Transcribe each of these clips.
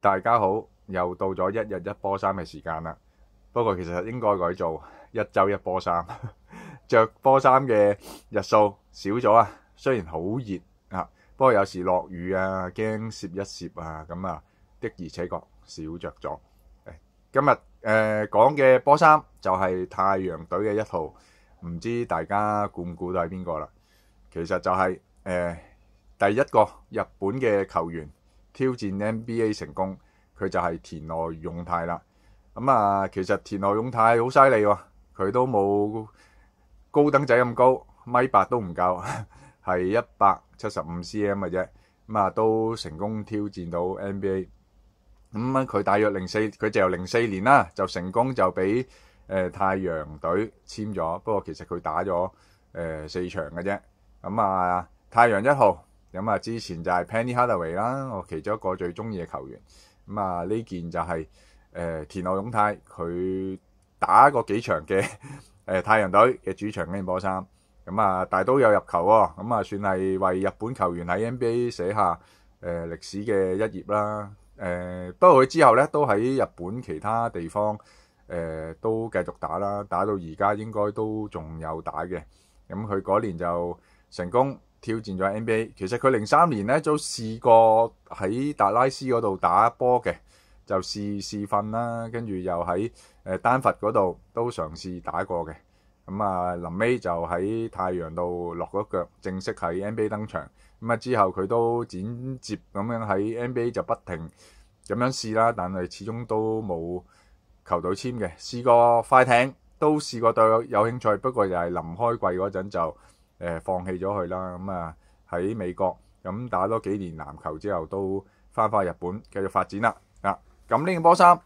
大家好，又到咗一日一波衫嘅时间啦。不过其实应该改做一周一波衫，着波衫嘅日数少咗啊。虽然好热啊，不过有时落雨啊，惊摄一摄啊，咁啊的而且确少着咗。今日诶讲嘅波衫就系太阳队嘅一套，唔知大家估唔估到系边个啦？其实就系诶第一个日本嘅球员。挑戰 NBA 成功，佢就係田內勇太啦。咁啊，其實田內勇太好犀利喎，佢都冇高登仔咁高，米八都唔夠，係一百七十五 CM 嘅啫。咁啊，都成功挑戰到 NBA。咁啊，佢大約零四，佢就由零四年啦，就成功就俾誒太陽隊簽咗。不過其實佢打咗誒四場嘅啫。咁啊，太陽一號。咁啊，之前就係 Penny Hardaway 啦，我其中一個最中意嘅球員。咁啊，呢件就係誒田厚勇太佢打過幾場嘅誒 太陽隊嘅主場嘅波衫。咁啊，大都有入球喎。咁啊，算係為日本球員喺 NBA 寫下誒歷史嘅一頁啦。誒，不過佢之後咧都喺日本其他地方誒都繼續打啦，打到而家應該都仲有打嘅。咁佢嗰年就成功。挑戰咗 NBA，其實佢零三年咧都試過喺達拉斯嗰度打波嘅，就試試訓啦，跟住又喺誒丹佛嗰度都嘗試打過嘅。咁啊，臨尾就喺太陽度落咗腳，正式喺 NBA 登場。咁啊之後佢都剪接咁樣喺 NBA 就不停咁樣試啦，但係始終都冇球隊簽嘅。試過快艇都試過對有興趣，不過又係臨開季嗰陣就。誒放棄咗佢啦，咁啊喺美國咁打多幾年籃球之後，都翻返日本繼續發展啦。啊，咁呢件波衫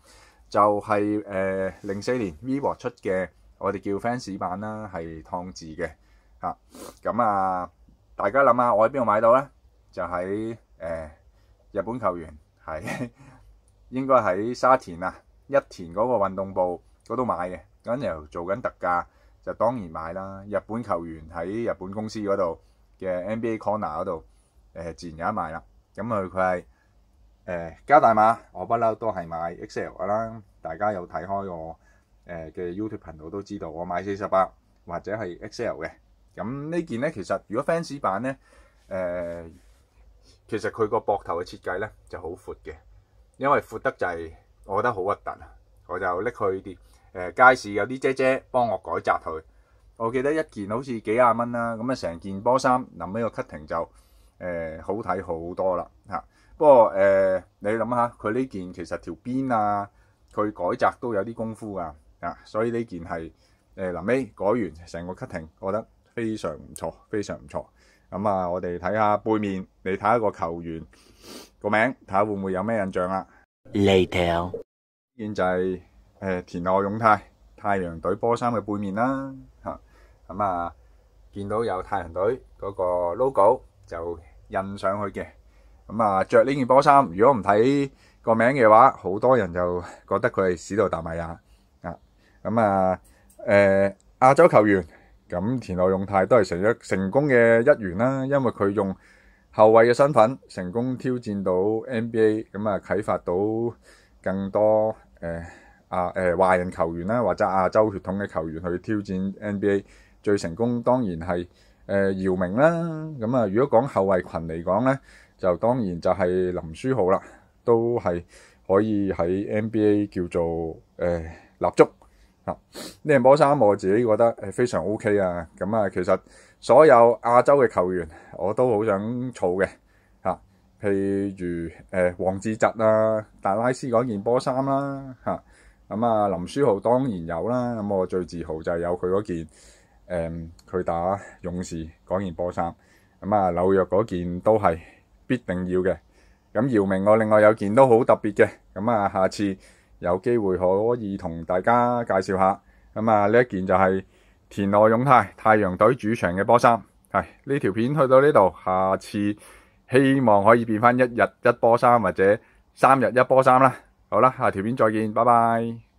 就係誒零四年 VIVO 出嘅，我哋叫 fans 版啦，係燙字嘅。嚇，咁啊大家諗下，我喺邊度買到咧？就喺誒日本球員喺應該喺沙田啊一田嗰個運動部嗰度買嘅，咁又做緊特價。就當然買啦！日本球員喺日本公司嗰度嘅 NBA c o r n e r 嗰度，誒自然有得賣啦。咁佢佢係誒加大碼，我不嬲都係買 XL 噶啦。大家有睇開我誒嘅 YouTube 頻道都知道，我買四十八或者係 XL 嘅。咁呢件咧，其實如果 fans 版咧，誒其實佢個膊頭嘅設計咧就好闊嘅，因為闊得滯，我覺得好核突啊，我就拎佢啲。誒街市有啲姐姐幫我改扎佢，我記得一件好似幾廿蚊啦，咁啊成件波衫臨尾個 cutting 就誒好睇好多啦嚇。不過誒你諗下佢呢件其實條邊啊，佢改扎都有啲功夫㗎啊，所以呢件係誒臨尾改完成個 cutting，我覺得非常唔錯，非常唔錯。咁啊，我哋睇下背面，你睇下個球員個名，睇下會唔會有咩印象啦。Later，然就係。誒田內勇泰，太陽隊波衫嘅背面啦嚇，咁啊見到有太陽隊嗰個 logo 就印上去嘅。咁啊着呢件波衫，如果唔睇個名嘅話，好多人就覺得佢係史道達米亞啊。咁啊誒亞洲球員咁田內勇泰都係成一成功嘅一員啦，因為佢用後衞嘅身份成功挑戰到 NBA，咁啊啟發到更多誒。啊誒華人球員啦，或者亞洲血統嘅球員去挑戰 NBA 最成功，當然係誒姚明啦。咁啊，如果講後衞群嚟講咧，就當然就係林書豪啦，都係可以喺 NBA 叫做誒立足。嗱，呢件波衫我自己覺得誒非常 OK 啊。咁啊，其實所有亞洲嘅球員我都好想儲嘅譬如誒王治郅啊、達拉斯嗰件波衫啦嚇。咁啊，林书豪當然有啦。咁我最自豪就係有佢嗰件，誒，佢打勇士嗰件波衫。咁啊，紐約嗰件都係必定要嘅。咁姚明我另外有件都好特別嘅。咁啊，下次有機會可以同大家介紹下。咁啊，呢一件就係田奈勇太太陽隊主場嘅波衫。系呢條片去到呢度，下次希望可以變翻一日一波衫或者三日一波衫啦。好啦，下条片再见，拜拜。